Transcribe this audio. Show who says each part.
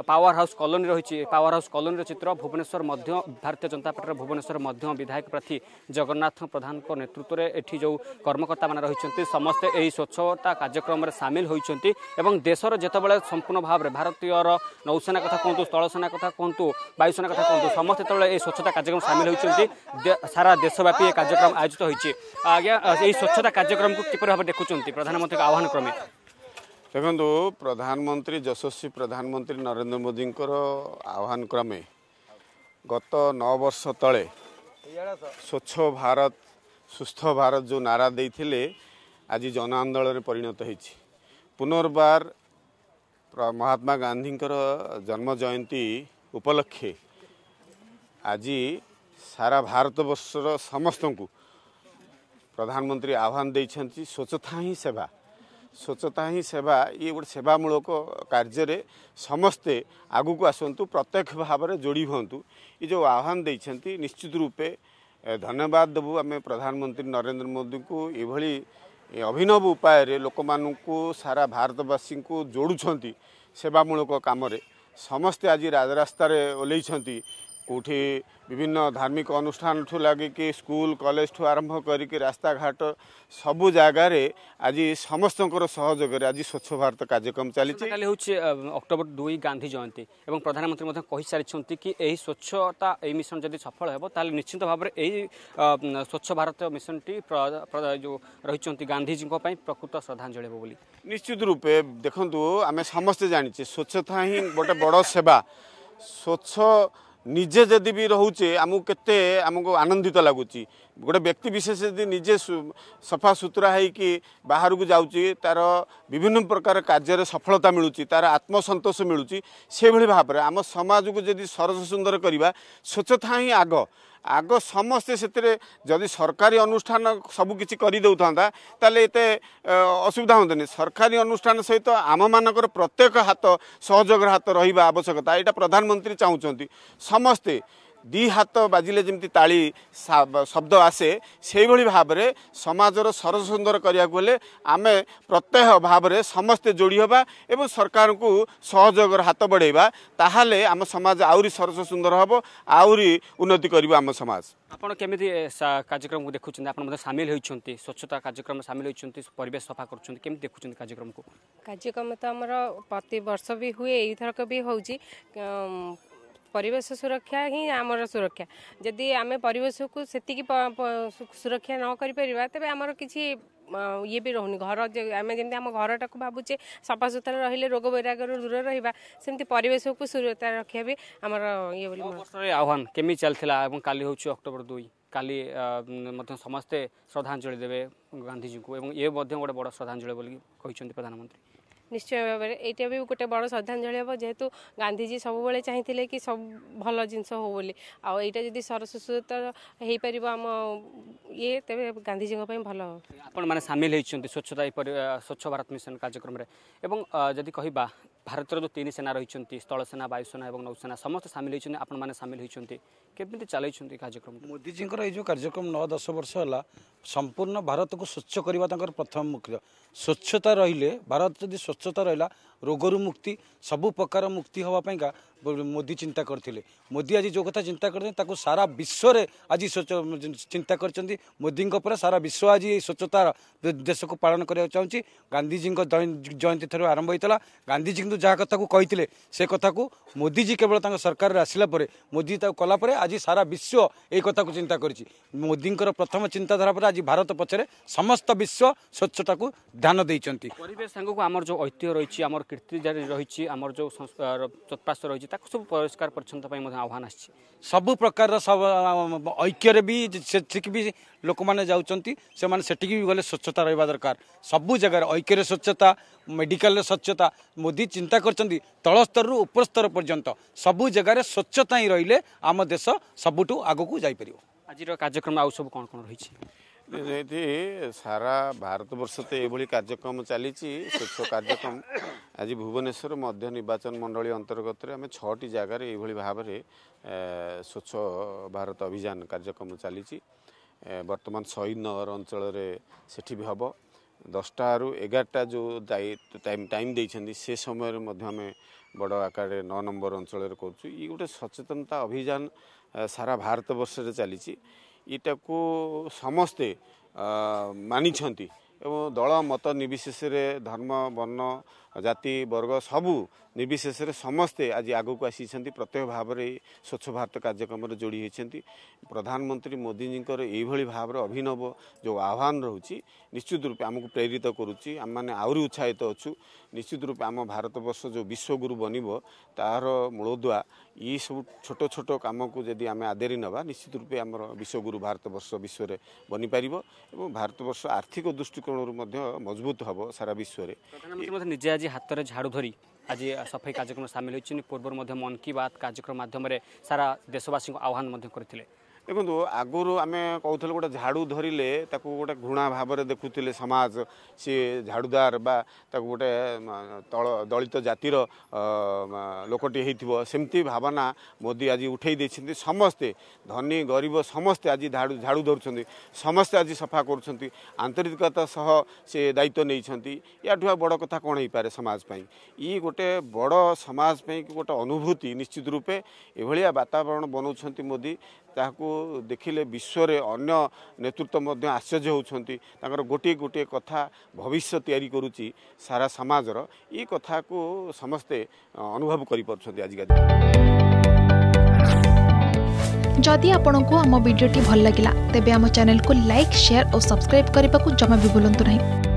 Speaker 1: power house colony ରହିଛି power house କଲୋନୀର ଚିତ୍ର ଭୁବନେଶ୍ୱର ମଧ୍ୟ ଭାରତୀୟ ଜନତା ପାର୍ଟିର ଭୁବନେଶ୍ୱର ମଧ୍ୟ ବିଧାୟକ ପ୍ରାର୍ଥୀ ଜଗନ୍ନାଥ ପ୍ରଧାନଙ୍କ ନେତୃତ୍ୱରେ ଏଠି ଯେଉଁ କର୍ମକର୍ତ୍ତାମାନେ ରହିଛନ୍ତି ସମସ୍ତେ ଏହି ସ୍ୱଚ୍ଛତା କାର୍ଯ୍ୟକ୍ରମରେ ସାମିଲ ହୋଇଛନ୍ତି ଏବଂ ଦେଶର ଯେତେବେଳେ ସମ୍ପୂର୍ଣ୍ଣ ଭାବରେ ଭାରତୀୟର ନୌସେନା କଥା କୁହନ୍ତୁ ସ୍ଥଳସେନା କଥା କୁହନ୍ତୁ ବାୟୁସେନା କଥା କୁହନ୍ତୁ ସମସ୍ତେ ଯେତେବେଳେ ଏହି ସ୍ୱଚ୍ଛତା କାର୍ଯ୍ୟକ୍ରମ ସାମିଲ ହୋଇଛନ୍ତି ସାରା ଦେଶବ୍ୟାପୀ ଏହି କାର୍ଯ୍ୟକ୍ରମ ଆୟୋଜିତ ହୋଇଛି ଆଜ୍ଞା ଏହି ସ୍ୱଚ୍ଛତା କାର୍ଯ୍ୟକ୍ରମକୁ କିପରି ଭାବେ ଦେଖୁଛନ୍ତି ପ୍ରଧାନମନ୍ତ୍ରୀଙ୍କ ଆହ୍ୱାନ କ୍ରମେ
Speaker 2: ଦେଖନ୍ତୁ ପ୍ରଧାନମନ୍ତ୍ରୀ ଯଶସ୍ୱୀ ପ୍ରଧାନମନ୍ତ୍ରୀ ନରେନ୍ଦ୍ର ମୋଦିଙ୍କର ଆହ୍ୱାନ କ୍ରମେ ଗତ ନଅ ବର୍ଷ ତଳେ ସ୍ୱଚ୍ଛ ଭାରତ ସୁସ୍ଥ ଭାରତ ଯେଉଁ ନାରା ଦେଇଥିଲେ ଆଜି ଜନ ଆନ୍ଦୋଳନରେ ପରିଣତ ହୋଇଛି ପୁନର୍ବାର ମହାତ୍ମା ଗାନ୍ଧୀଙ୍କର ଜନ୍ମ ଜୟନ୍ତୀ ଉପଲକ୍ଷେ ଆଜି ସାରା ଭାରତବର୍ଷର ସମସ୍ତଙ୍କୁ ପ୍ରଧାନମନ୍ତ୍ରୀ ଆହ୍ୱାନ ଦେଇଛନ୍ତି ସ୍ୱଚ୍ଛତା ହିଁ ସେବା ସ୍ୱଚ୍ଛତା ହିଁ ସେବା ଇଏ ଗୋଟେ ସେବାମୂଳକ କାର୍ଯ୍ୟରେ ସମସ୍ତେ ଆଗକୁ ଆସନ୍ତୁ ପ୍ରତ୍ୟକ୍ଷ ଭାବରେ ଯୋଡ଼ି ହୁଅନ୍ତୁ ଏ ଯେଉଁ ଆହ୍ୱାନ ଦେଇଛନ୍ତି ନିଶ୍ଚିତ ରୂପେ ଧନ୍ୟବାଦ ଦେବୁ ଆମେ ପ୍ରଧାନମନ୍ତ୍ରୀ ନରେନ୍ଦ୍ର ମୋଦିଙ୍କୁ ଏଭଳି ଅଭିନବ ଉପାୟରେ ଲୋକମାନଙ୍କୁ ସାରା ଭାରତବାସୀଙ୍କୁ ଯୋଡ଼ୁଛନ୍ତି ସେବାମୂଳକ କାମରେ ସମସ୍ତେ ଆଜି ରାଜରାସ୍ତାରେ ଓହ୍ଲାଇଛନ୍ତି କେଉଁଠି ବିଭିନ୍ନ ଧାର୍ମିକ ଅନୁଷ୍ଠାନଠୁ ଲାଗିକି ସ୍କୁଲ କଲେଜଠୁ ଆରମ୍ଭ କରିକି ରାସ୍ତାଘାଟ ସବୁ ଜାଗାରେ ଆଜି ସମସ୍ତଙ୍କର ସହଯୋଗରେ ଆଜି ସ୍ୱଚ୍ଛ ଭାରତ କାର୍ଯ୍ୟକ୍ରମ ଚାଲିଛି
Speaker 1: କାଲି ହେଉଛି ଅକ୍ଟୋବର ଦୁଇ ଗାନ୍ଧୀ ଜୟନ୍ତୀ ଏବଂ ପ୍ରଧାନମନ୍ତ୍ରୀ ମଧ୍ୟ କହିସାରିଛନ୍ତି କି ଏହି ସ୍ୱଚ୍ଛତା ଏହି ମିଶନ ଯଦି ସଫଳ ହେବ ତାହେଲେ ନିଶ୍ଚିନ୍ତ ଭାବରେ ଏହି ସ୍ୱଚ୍ଛ ଭାରତ ମିଶନଟି ଯେଉଁ ରହିଛନ୍ତି ଗାନ୍ଧୀଜୀଙ୍କ ପାଇଁ ପ୍ରକୃତ ଶ୍ରଦ୍ଧାଞ୍ଜଳି ହେବ ବୋଲି
Speaker 2: ନିଶ୍ଚିତ ରୂପେ ଦେଖନ୍ତୁ ଆମେ ସମସ୍ତେ ଜାଣିଛେ ସ୍ୱଚ୍ଛତା ହିଁ ଗୋଟେ ବଡ଼ ସେବା ସ୍ୱଚ୍ଛ ନିଜେ ଯଦି ବି ରହୁଛେ ଆମକୁ କେତେ ଆମକୁ ଆନନ୍ଦିତ ଲାଗୁଛି ଗୋଟେ ବ୍ୟକ୍ତି ବିଶେଷ ଯଦି ନିଜେ ସଫା ସୁତୁରା ହେଇକି ବାହାରକୁ ଯାଉଛି ତା'ର ବିଭିନ୍ନ ପ୍ରକାର କାର୍ଯ୍ୟରେ ସଫଳତା ମିଳୁଛି ତା'ର ଆତ୍ମସନ୍ତୋଷ ମିଳୁଛି ସେଭଳି ଭାବରେ ଆମ ସମାଜକୁ ଯଦି ସରସ ସୁନ୍ଦର କରିବା ସ୍ୱଚ୍ଛତା ହିଁ ଆଗ ଆଗ ସମସ୍ତେ ସେଥିରେ ଯଦି ସରକାରୀ ଅନୁଷ୍ଠାନ ସବୁକିଛି କରିଦେଉଥାନ୍ତା ତାହେଲେ ଏତେ ଅସୁବିଧା ହୁଅନ୍ତାନି ସରକାରୀ ଅନୁଷ୍ଠାନ ସହିତ ଆମମାନଙ୍କର ପ୍ରତ୍ୟେକ ହାତ ସହଯୋଗର ହାତ ରହିବା ଆବଶ୍ୟକତା ଏଇଟା ପ୍ରଧାନମନ୍ତ୍ରୀ ଚାହୁଁଛନ୍ତି ସମସ୍ତେ ଦୁଇ ହାତ ବାଜିଲେ ଯେମିତି ତାଳି ଶବ୍ଦ ଆସେ ସେଇଭଳି ଭାବରେ ସମାଜର ସରସ ସୁନ୍ଦର କରିବାକୁ ହେଲେ ଆମେ ପ୍ରତ୍ୟହ ଭାବରେ ସମସ୍ତେ ଯୋଡ଼ି ହେବା ଏବଂ ସରକାରଙ୍କୁ ସହଯୋଗର ହାତ ବଢ଼େଇବା ତାହେଲେ ଆମ ସମାଜ ଆହୁରି ସରସ ସୁନ୍ଦର ହେବ ଆହୁରି ଉନ୍ନତି କରିବ ଆମ ସମାଜ
Speaker 1: ଆପଣ କେମିତି କାର୍ଯ୍ୟକ୍ରମକୁ ଦେଖୁଛନ୍ତି ଆପଣ ମଧ୍ୟ ସାମିଲ ହୋଇଛନ୍ତି ସ୍ୱଚ୍ଛତା କାର୍ଯ୍ୟକ୍ରମ ସାମିଲ ହୋଇଛନ୍ତି ପରିବେଶ ସଫା କରୁଛନ୍ତି କେମିତି ଦେଖୁଛନ୍ତି କାର୍ଯ୍ୟକ୍ରମକୁ କାର୍ଯ୍ୟକ୍ରମ ତ ଆମର ପ୍ରତିବର୍ଷ ବି ହୁଏ ଏଇଥରକ ବି ହେଉଛି ପରିବେଶ ସୁରକ୍ଷା ହିଁ ଆମର ସୁରକ୍ଷା ଯଦି ଆମେ ପରିବେଶକୁ ସେତିକି ସୁରକ୍ଷା ନ କରିପାରିବା ତେବେ ଆମର କିଛି ଇଏ ବି ରହୁନି ଘର ଆମେ ଯେମିତି ଆମ ଘରଟାକୁ ଭାବୁଛେ ସଫାସୁତୁରା ରହିଲେ ରୋଗ ବୈରାଗରୁ ଦୂର ରହିବା ସେମିତି ପରିବେଶକୁ ସୁରକ୍ଷା ରଖିବା ବି ଆମର ଇଏ ବୋଲି ଆହ୍ୱାନ କେମିତି ଚାଲିଥିଲା ଏବଂ କାଲି ହେଉଛି ଅକ୍ଟୋବର ଦୁଇ କାଲି ମଧ୍ୟ ସମସ୍ତେ ଶ୍ରଦ୍ଧାଞ୍ଜଳି ଦେବେ ଗାନ୍ଧିଜୀଙ୍କୁ ଏବଂ ଏ ମଧ୍ୟ ଗୋଟେ ବଡ଼ ଶ୍ରଦ୍ଧାଞ୍ଜଳି ବୋଲି କହିଛନ୍ତି ପ୍ରଧାନମନ୍ତ୍ରୀ ନିଶ୍ଚୟ ଭାବରେ ଏଇଟା ବି ଗୋଟେ ବଡ଼ ଶ୍ରଦ୍ଧାଞ୍ଜଳି ହେବ ଯେହେତୁ ଗାନ୍ଧିଜୀ ସବୁବେଳେ ଚାହିଁଥିଲେ କି ସବୁ ଭଲ ଜିନିଷ ହଉ ବୋଲି ଆଉ ଏଇଟା ଯଦି ସରସ୍ୱତ ହେଇପାରିବ ଆମ ଇଏ ତେବେ ଗାନ୍ଧିଜୀଙ୍କ ପାଇଁ ଭଲ ହେବ ଆପଣମାନେ ସାମିଲ ହେଇଛନ୍ତି ସ୍ୱଚ୍ଛତା ଏପରି ସ୍ୱଚ୍ଛ ଭାରତ ମିଶନ କାର୍ଯ୍ୟକ୍ରମରେ ଏବଂ ଯଦି କହିବା ଭାରତର ଯେଉଁ ତିନି ସେନା ରହିଛନ୍ତି ସ୍ଥଳସେନା ବାୟୁସେନା ଏବଂ ନୌସେନା ସମସ୍ତେ ସାମିଲ ହୋଇଛନ୍ତି ଆପଣମାନେ ସାମିଲ ହୋଇଛନ୍ତି କେମିତି ଚାଲିଛନ୍ତି କାର୍ଯ୍ୟକ୍ରମ ମୋଦିଜୀଙ୍କର
Speaker 3: ଏଇ ଯେଉଁ କାର୍ଯ୍ୟକ୍ରମ ନଅ ଦଶ ବର୍ଷ ହେଲା ସମ୍ପୂର୍ଣ୍ଣ ଭାରତକୁ ସ୍ୱଚ୍ଛ କରିବା ତାଙ୍କର ପ୍ରଥମ ମୁଖ୍ୟ ସ୍ୱଚ୍ଛତା ରହିଲେ ଭାରତ ଯଦି ସ୍ୱଚ୍ଛତା ରହିଲା ରୋଗରୁ ମୁକ୍ତି ସବୁ ପ୍ରକାର ମୁକ୍ତି ହେବା ପାଇଁକା ମୋଦି ଚିନ୍ତା କରିଥିଲେ ମୋଦି ଆଜି ଯେଉଁ କଥା ଚିନ୍ତା କରିଛନ୍ତି ତାକୁ ସାରା ବିଶ୍ୱରେ ଆଜି ଚିନ୍ତା କରିଛନ୍ତି ମୋଦିଙ୍କ ପରେ ସାରା ବିଶ୍ୱ ଆଜି ଏହି ସ୍ୱଚ୍ଛତା ଦେଶକୁ ପାଳନ କରିବାକୁ ଚାହୁଁଛି ଗାନ୍ଧିଜୀଙ୍କ ଜୟନ୍ତୀ ଥରୁ ଆରମ୍ଭ ହୋଇଥିଲା ଗାନ୍ଧିଜୀ ଅରବିନ୍ଦ ଯାହା କଥାକୁ କହିଥିଲେ ସେ କଥାକୁ ମୋଦିଜୀ କେବଳ ତାଙ୍କ ସରକାରରେ ଆସିଲା ପରେ ମୋଦି ତାକୁ କଲା ପରେ ଆଜି ସାରା ବିଶ୍ୱ ଏଇ କଥାକୁ ଚିନ୍ତା କରିଛି ମୋଦିଙ୍କର ପ୍ରଥମ ଚିନ୍ତାଧାରା ପରେ ଆଜି ଭାରତ ପଛରେ ସମସ୍ତ ବିଶ୍ୱ ସ୍ୱଚ୍ଛତାକୁ ଧ୍ୟାନ ଦେଇଛନ୍ତି
Speaker 1: ପରିବେଶ ସାଙ୍ଗକୁ ଆମର ଯେଉଁ ଐତିହ୍ୟ ରହିଛି ଆମର କୀର୍ତ୍ତି ରହିଛି ଆମର ଯେଉଁ ଚତ୍ପାସ ରହିଛି ତାକୁ ସବୁ ପରିଷ୍କାର ପରିଚ୍ଛନ୍ନତା ପାଇଁ ମଧ୍ୟ ଆହ୍ୱାନ ଆସିଛି
Speaker 3: ସବୁ ପ୍ରକାରର ଐକ୍ୟରେ ବି ସେଠିକି ବି ଲୋକମାନେ ଯାଉଛନ୍ତି ସେମାନେ ସେଠିକି ବି ଗଲେ ସ୍ୱଚ୍ଛତା ରହିବା ଦରକାର ସବୁ ଜାଗାରେ ଐକ୍ୟରେ ସ୍ୱଚ୍ଛତା ମେଡ଼ିକାଲରେ ସ୍ୱଚ୍ଛତା ମୋଦି ଚିନ୍ତା କରିଛନ୍ତି ତଳ ସ୍ତରରୁ ଉପର ସ୍ତର ପର୍ଯ୍ୟନ୍ତ ସବୁ ଜାଗାରେ ସ୍ୱଚ୍ଛତା ହିଁ ରହିଲେ ଆମ ଦେଶ ସବୁଠୁ ଆଗକୁ ଯାଇପାରିବ
Speaker 1: ଆଜିର କାର୍ଯ୍ୟକ୍ରମ ଆଉ ସବୁ କ'ଣ କ'ଣ ରହିଛି
Speaker 2: ଯେହେତୁ ସାରା ଭାରତବର୍ଷ ତ ଏଭଳି କାର୍ଯ୍ୟକ୍ରମ ଚାଲିଛି ସ୍ୱଚ୍ଛ କାର୍ଯ୍ୟକ୍ରମ ଆଜି ଭୁବନେଶ୍ୱର ମଧ୍ୟ ନିର୍ବାଚନ ମଣ୍ଡଳୀ ଅନ୍ତର୍ଗତରେ ଆମେ ଛଅଟି ଜାଗାରେ ଏଇଭଳି ଭାବରେ ସ୍ୱଚ୍ଛ ଭାରତ ଅଭିଯାନ କାର୍ଯ୍ୟକ୍ରମ ଚାଲିଛି ବର୍ତ୍ତମାନ ଶହୀଦ ନଗର ଅଞ୍ଚଳରେ ସେଠି ବି ହେବ ଦଶଟାରୁ ଏଗାରଟା ଯେଉଁ ଟାଇମ୍ ଦେଇଛନ୍ତି ସେ ସମୟରେ ମଧ୍ୟ ଆମେ ବଡ଼ ଆକାରରେ ନଅ ନମ୍ବର ଅଞ୍ଚଳରେ କରୁଛୁ ଇଏ ଗୋଟେ ସଚେତନତା ଅଭିଯାନ ସାରା ଭାରତ ବର୍ଷରେ ଚାଲିଛି ଏଇଟାକୁ ସମସ୍ତେ ମାନିଛନ୍ତି ଏବଂ ଦଳ ମତ ନିର୍ବିଶେଷରେ ଧର୍ମ ବର୍ଣ୍ଣ ଜାତି ବର୍ଗ ସବୁ ନିର୍ବିଶେଷରେ ସମସ୍ତେ ଆଜି ଆଗକୁ ଆସିଛନ୍ତି ପ୍ରତ୍ୟେକ ଭାବରେ ସ୍ୱଚ୍ଛ ଭାରତ କାର୍ଯ୍ୟକ୍ରମରେ ଯୋଡ଼ି ହୋଇଛନ୍ତି ପ୍ରଧାନମନ୍ତ୍ରୀ ମୋଦିଜୀଙ୍କର ଏଇଭଳି ଭାବରେ ଅଭିନବ ଯେଉଁ ଆହ୍ୱାନ ରହୁଛି ନିଶ୍ଚିତ ରୂପେ ଆମକୁ ପ୍ରେରିତ କରୁଛି ଆମମାନେ ଆହୁରି ଉତ୍ସାହିତ ଅଛୁ ନିଶ୍ଚିତ ରୂପେ ଆମ ଭାରତବର୍ଷ ଯେଉଁ ବିଶ୍ୱଗୁରୁ ବନିବ ତାହାର ମୂଳଦୁଆ ଏଇସବୁ ଛୋଟ ଛୋଟ କାମକୁ ଯଦି ଆମେ ଆଦେରି ନେବା ନିଶ୍ଚିତ ରୂପେ ଆମର ବିଶ୍ୱଗୁରୁ ଭାରତବର୍ଷ ବିଶ୍ୱରେ ବନିପାରିବ ଏବଂ ଭାରତବର୍ଷ ଆର୍ଥିକ ଦୃଷ୍ଟିକୋଣ ତୁଳରୁ ମଧ୍ୟ ମଜବୁତ ହେବ ସାରା ବିଶ୍ୱରେ
Speaker 1: ନିଜେ ଆଜି ହାତରେ ଝାଡ଼ୁ ଧରି ଆଜି ସଫେଇ କାର୍ଯ୍ୟକ୍ରମ ସାମିଲ ହୋଇଛନ୍ତି ପୂର୍ବରୁ ମଧ୍ୟ ମନ୍ କି ବାତ୍ କାର୍ଯ୍ୟକ୍ରମ ମାଧ୍ୟମରେ ସାରା ଦେଶବାସୀଙ୍କୁ ଆହ୍ୱାନ ମଧ୍ୟ କରିଥିଲେ ଦେଖନ୍ତୁ ଆଗରୁ
Speaker 2: ଆମେ କହୁଥିଲୁ ଗୋଟେ ଝାଡ଼ୁ ଧରିଲେ ତାକୁ ଗୋଟେ ଘୃଣା ଭାବରେ ଦେଖୁଥିଲେ ସମାଜ ସିଏ ଝାଡ଼ୁଦାର ବା ତାକୁ ଗୋଟେ ତଳ ଦଳିତ ଜାତିର ଲୋକଟି ହେଇଥିବ ସେମିତି ଭାବନା ମୋଦି ଆଜି ଉଠେଇ ଦେଇଛନ୍ତି ସମସ୍ତେ ଧନୀ ଗରିବ ସମସ୍ତେ ଆଜି ଝାଡ଼ୁ ଝାଡ଼ୁ ଧରୁଛନ୍ତି ସମସ୍ତେ ଆଜି ସଫା କରୁଛନ୍ତି ଆନ୍ତରିକତା ସହ ସେ ଦାୟିତ୍ୱ ନେଇଛନ୍ତି ୟାଠୁ ଆଉ ବଡ଼ କଥା କ'ଣ ହେଇପାରେ ସମାଜ ପାଇଁ ଇ ଗୋଟେ ବଡ଼ ସମାଜ ପାଇଁ ଗୋଟେ ଅନୁଭୂତି ନିଶ୍ଚିତ ରୂପେ ଏଭଳିଆ ବାତାବରଣ ବନାଉଛନ୍ତି ମୋଦି देखि विश्वर अन्य नेतृत्व आश्चर्य हुन्छ तर गोटे गोट कथा भविष्य करूची सारा को समस्ते अनुभव गरिपिक
Speaker 1: आपणको आम भिडियो भागला तेह्र्यानेल् लक सेयर अ सब्सक्राइब जमा